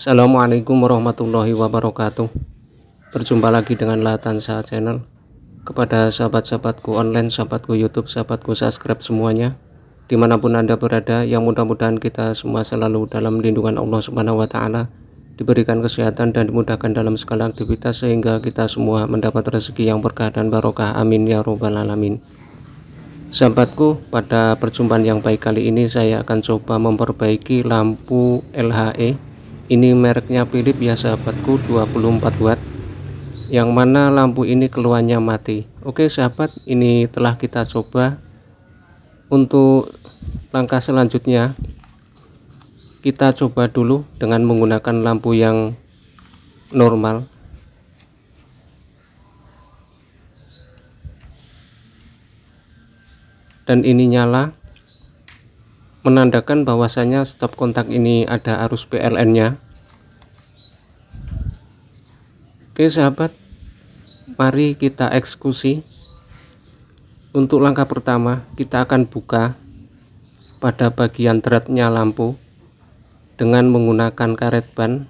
Assalamualaikum warahmatullahi wabarakatuh Berjumpa lagi dengan Latan Saat Channel Kepada sahabat-sahabatku online, sahabatku Youtube, sahabatku subscribe semuanya Dimanapun Anda berada, yang mudah-mudahan kita semua selalu dalam lindungan Allah Subhanahu Wa Taala Diberikan kesehatan dan dimudahkan dalam segala aktivitas Sehingga kita semua mendapat rezeki yang berkah dan barokah Amin ya robbal alamin Sahabatku, pada perjumpaan yang baik kali ini saya akan coba memperbaiki lampu LHE ini mereknya Philip ya sahabatku 24 watt yang mana lampu ini keluarnya mati oke sahabat ini telah kita coba untuk langkah selanjutnya kita coba dulu dengan menggunakan lampu yang normal dan ini nyala menandakan bahwasannya stop kontak ini ada arus PLN nya oke sahabat mari kita eksekusi untuk langkah pertama kita akan buka pada bagian threadnya lampu dengan menggunakan karet ban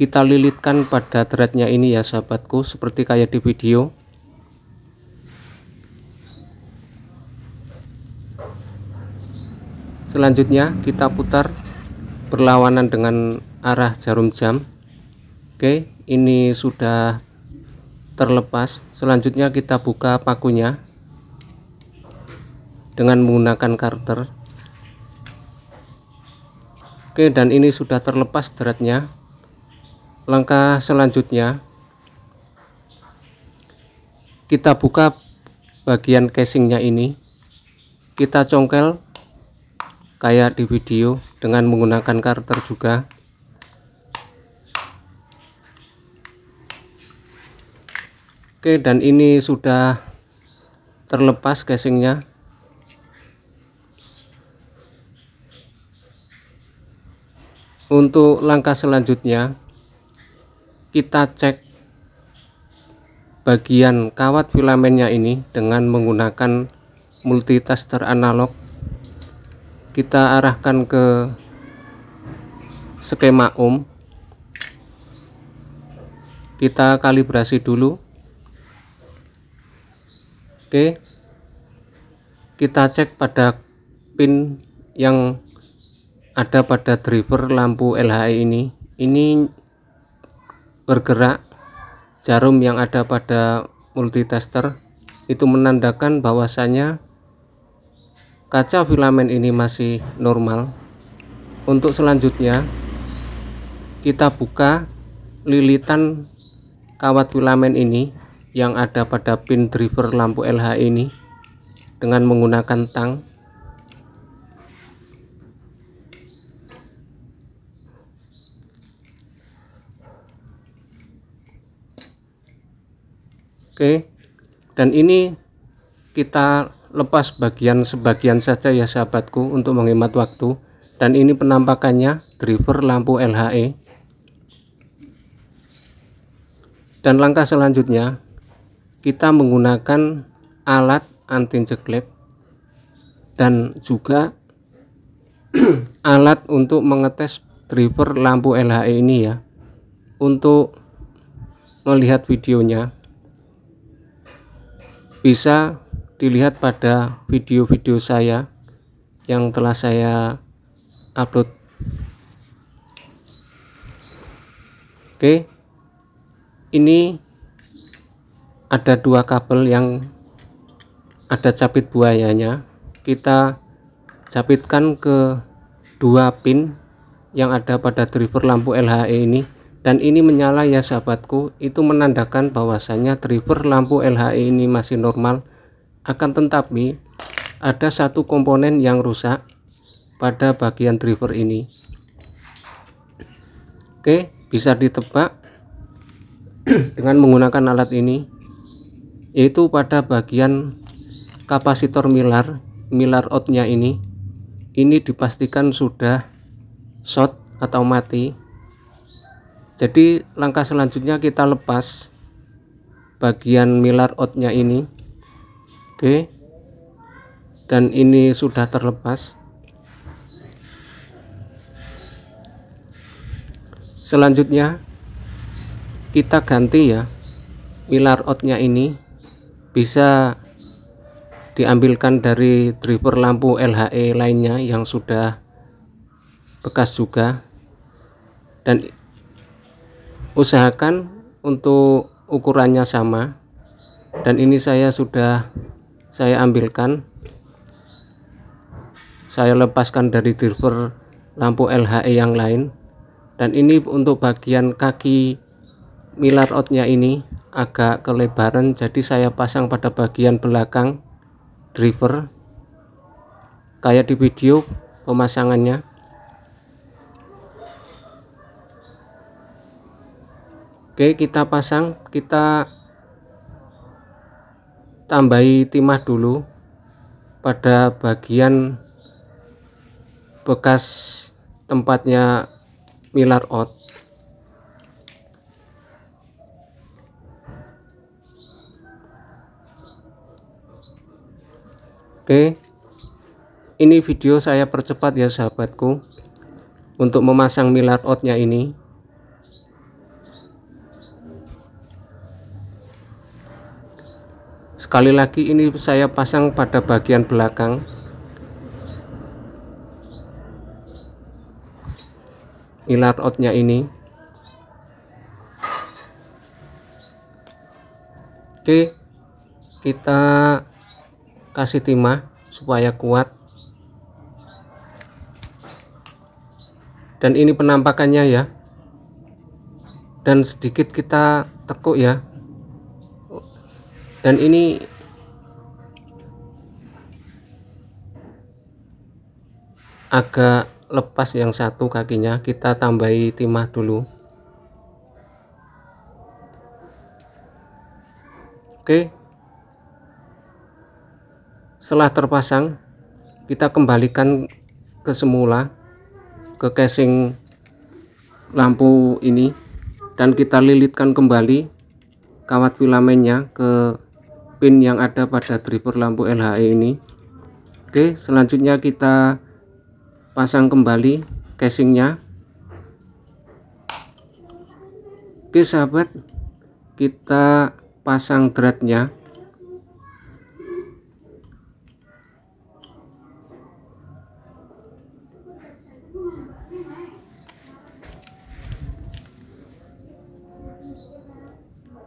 kita lilitkan pada threadnya ini ya sahabatku seperti kayak di video selanjutnya kita putar berlawanan dengan arah jarum jam oke ini sudah terlepas selanjutnya kita buka pakunya dengan menggunakan karter oke dan ini sudah terlepas dratnya langkah selanjutnya kita buka bagian casingnya ini kita congkel kayak di video dengan menggunakan karakter juga oke dan ini sudah terlepas casingnya untuk langkah selanjutnya kita cek bagian kawat filamennya ini dengan menggunakan multitester analog kita arahkan ke skema ohm kita kalibrasi dulu oke kita cek pada pin yang ada pada driver lampu LHI ini ini bergerak jarum yang ada pada multitester itu menandakan bahwasanya kaca filamen ini masih normal untuk selanjutnya kita buka lilitan kawat filamen ini yang ada pada pin driver lampu LH ini dengan menggunakan tang oke dan ini kita lepas bagian sebagian saja ya sahabatku untuk menghemat waktu dan ini penampakannya driver lampu LHE dan langkah selanjutnya kita menggunakan alat anti jeklep dan juga alat untuk mengetes driver lampu LHE ini ya untuk melihat videonya bisa dilihat pada video-video saya yang telah saya upload. Oke, ini ada dua kabel yang ada capit buayanya. Kita capitkan ke dua pin yang ada pada driver lampu LHE ini dan ini menyala ya sahabatku itu menandakan bahwasannya driver lampu LHE ini masih normal akan tetapi ada satu komponen yang rusak pada bagian driver ini oke bisa ditebak dengan menggunakan alat ini yaitu pada bagian kapasitor milar milar outnya ini ini dipastikan sudah short atau mati jadi langkah selanjutnya kita lepas bagian milar outnya ini oke dan ini sudah terlepas selanjutnya kita ganti ya milar outnya ini bisa diambilkan dari driver lampu LHE lainnya yang sudah bekas juga dan usahakan untuk ukurannya sama dan ini saya sudah saya ambilkan saya lepaskan dari driver lampu LHE yang lain dan ini untuk bagian kaki milar outnya ini agak kelebaran jadi saya pasang pada bagian belakang driver kayak di video pemasangannya Oke kita pasang kita tambahi timah dulu pada bagian bekas tempatnya milar out Oke ini video saya percepat ya sahabatku untuk memasang milar outnya ini sekali lagi ini saya pasang pada bagian belakang ilar outnya ini oke kita kasih timah supaya kuat dan ini penampakannya ya dan sedikit kita tekuk ya dan ini agak lepas yang satu kakinya kita tambahi timah dulu oke setelah terpasang kita kembalikan ke semula ke casing lampu ini dan kita lilitkan kembali kawat filamennya ke pin yang ada pada driver lampu LHE ini Oke selanjutnya kita pasang kembali casingnya Oke sahabat kita pasang dratnya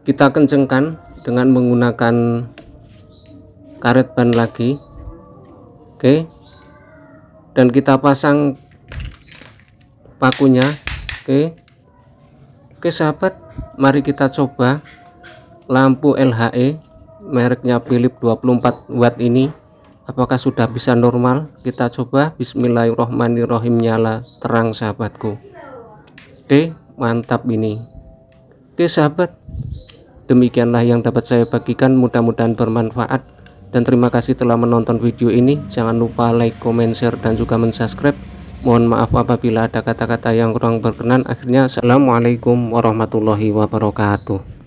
kita kencengkan dengan menggunakan karet ban lagi oke dan kita pasang pakunya oke oke sahabat mari kita coba lampu LHE mereknya Philip 24 watt ini apakah sudah bisa normal kita coba bismillahirrohmanirrohim nyala terang sahabatku oke mantap ini oke sahabat Demikianlah yang dapat saya bagikan, mudah-mudahan bermanfaat. Dan terima kasih telah menonton video ini. Jangan lupa like, comment, share, dan juga mensubscribe. Mohon maaf apabila ada kata-kata yang kurang berkenan. Akhirnya, Assalamualaikum warahmatullahi wabarakatuh.